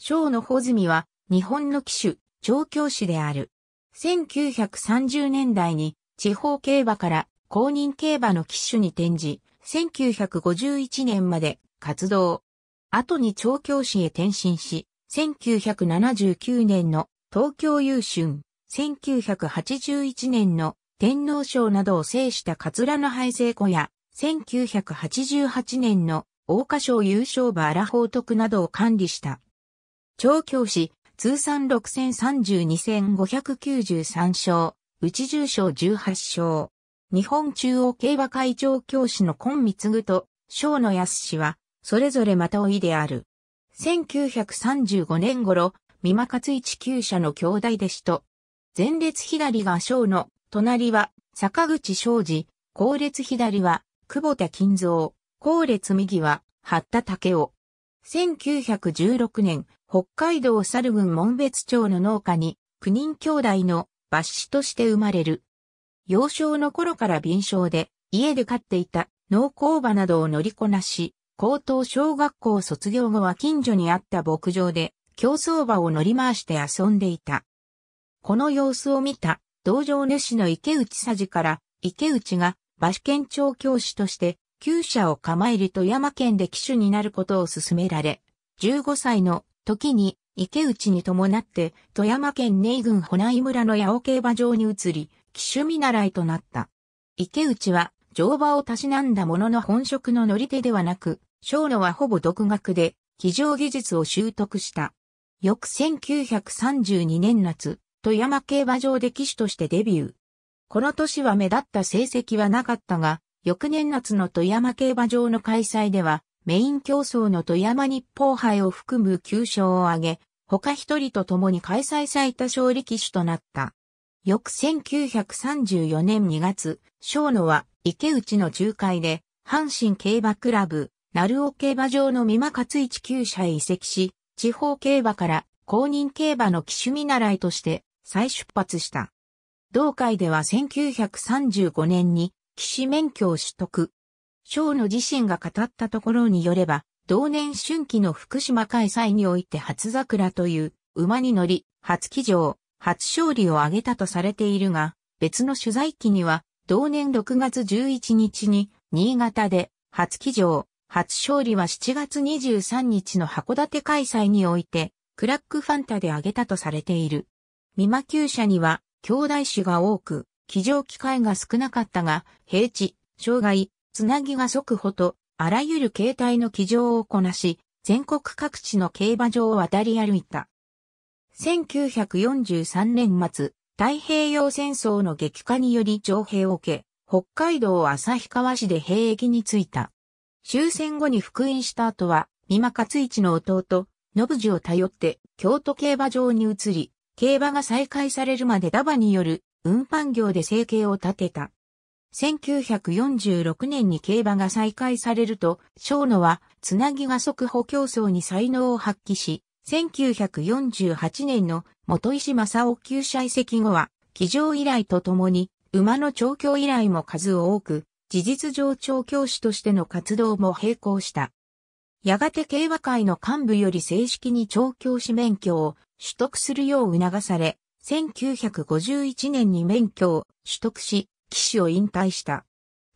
小野穂積は日本の騎手、調教師である。1930年代に地方競馬から公認競馬の騎手に転じ、1951年まで活動。後に調教師へ転身し、1979年の東京優春、1981年の天皇賞などを制した桂の廃成子や、1988年の大花賞優勝馬荒法徳などを管理した調教師、通算6戦32戦593勝、内重賞18勝。日本中央競馬会長教師の今貢ぐと、小野康氏は、それぞれまたおいである。1935年頃、三間勝一級者の兄弟弟子と、前列左が小野、隣は坂口昌司、後列左は久保田金蔵、後列右は八田武雄。1916年、北海道猿郡門別町の農家に、九人兄弟の抜子として生まれる。幼少の頃から貧症で、家で飼っていた農耕馬などを乗りこなし、高等小学校卒業後は近所にあった牧場で、競争馬を乗り回して遊んでいた。この様子を見た、道場主の池内佐治から、池内が、馬主県庁教師として、厩舎を構える富山県で騎手になることを勧められ、15歳の時に池内に伴って富山県根井郡保内村の八尾競馬場に移り、騎手見習いとなった。池内は乗馬をたしなんだものの本職の乗り手ではなく、小野はほぼ独学で、騎乗技術を習得した。翌1932年夏、富山競馬場で騎手としてデビュー。この年は目立った成績はなかったが、翌年夏の富山競馬場の開催では、メイン競争の富山日報杯を含む9勝を挙げ、他一人と共に開催最多勝利騎手となった。翌1934年2月、小野は池内の仲介で、阪神競馬クラブ、鳴尾競馬場の三馬勝一厩舎へ移籍し、地方競馬から公認競馬の騎手見習いとして再出発した。同会では1935年に騎士免許を取得。小野自身が語ったところによれば、同年春季の福島開催において初桜という馬に乗り、初騎乗、初勝利を挙げたとされているが、別の取材記には、同年6月11日に、新潟で、初騎乗、初勝利は7月23日の函館開催において、クラックファンタで挙げたとされている。美馬厩舎には、兄弟種が多く、騎乗機会が少なかったが、平地、障害、つなぎが速歩と、あらゆる形態の騎乗をこなし、全国各地の競馬場を渡り歩いた。1943年末、太平洋戦争の激化により徴兵を受け、北海道旭川市で兵役に就いた。終戦後に復員した後は、三間勝一の弟、信次を頼って京都競馬場に移り、競馬が再開されるまでダバによる運搬業で生計を立てた。1946年に競馬が再開されると、小野は、つなぎが速歩競争に才能を発揮し、1948年の元石正夫旧社遺跡後は、騎乗依頼とともに、馬の調教依頼も数多く、事実上調教師としての活動も並行した。やがて競馬会の幹部より正式に調教師免許を取得するよう促され、1951年に免許を取得し、騎手を引退した。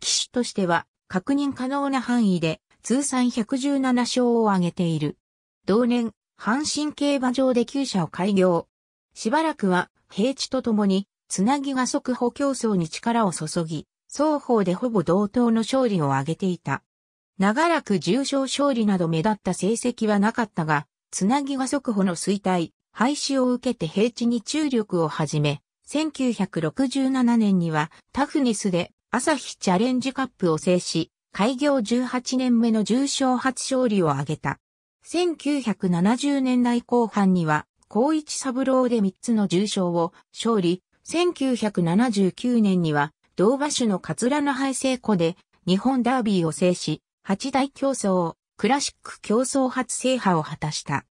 騎手としては確認可能な範囲で通算117勝を挙げている。同年、阪神競馬場で厩車を開業。しばらくは平地とともにつなぎが速歩競争に力を注ぎ、双方でほぼ同等の勝利を挙げていた。長らく重賞勝利など目立った成績はなかったが、つなぎが速歩の衰退、廃止を受けて平地に注力を始め、1967年にはタフネスで朝日チャレンジカップを制し、開業18年目の重賞初勝利を挙げた。1970年代後半には、高一三郎で3つの重賞を勝利、1979年には、同馬種のカツラの敗成庫で、日本ダービーを制し、八大競争、クラシック競争初制覇を果たした。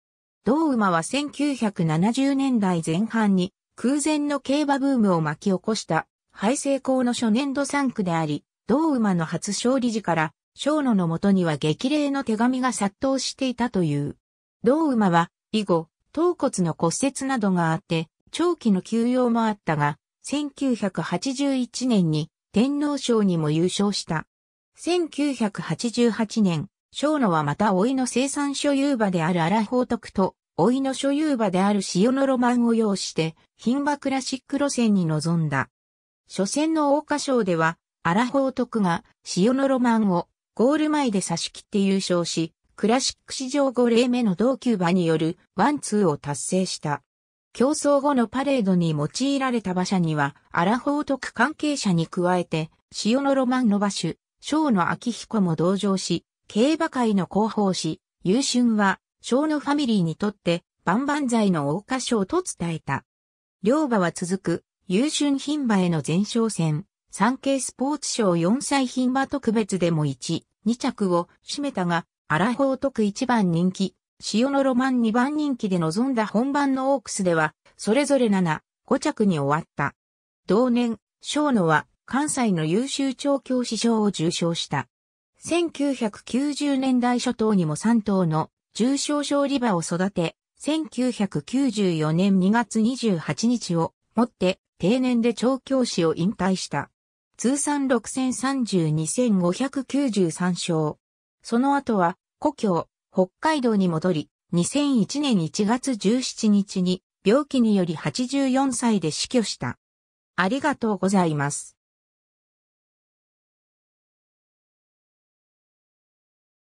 同馬は1970年代前半に、空前の競馬ブームを巻き起こした、敗成功の初年度産区であり、同馬の初勝利時から、小野の元には激励の手紙が殺到していたという。同馬は、以後、頭骨の骨折などがあって、長期の休養もあったが、1981年に天皇賞にも優勝した。1988年、小野はまたいの生産所有馬である荒宝徳と、いの所有馬である塩のロマンを擁して、品馬クラシック路線に臨んだ。初戦の桜花賞では、アラ徳が塩のロマンをゴール前で差し切って優勝し、クラシック史上5例目の同級馬によるワンツーを達成した。競争後のパレードに用いられた馬車には、アラ徳関係者に加えて、塩のロマンの馬主、小野明彦も同乗し、競馬界の広報誌、優春は、小野ファミリーにとって、万々歳の桜花賞と伝えた。両馬は続く、優春品馬への前哨戦、産経スポーツ賞4歳品馬特別でも1、2着を占めたが、アラフォー特1番人気、塩のロマン2番人気で臨んだ本番のオークスでは、それぞれ7、5着に終わった。同年、小野は関西の優秀調教師賞を受賞した。1990年代初頭にも3頭の重賞勝利馬を育て、1994年2月28日をもって定年で調教師を引退した。通算6 0 32593勝。その後は、故郷、北海道に戻り、2001年1月17日に病気により84歳で死去した。ありがとうございます。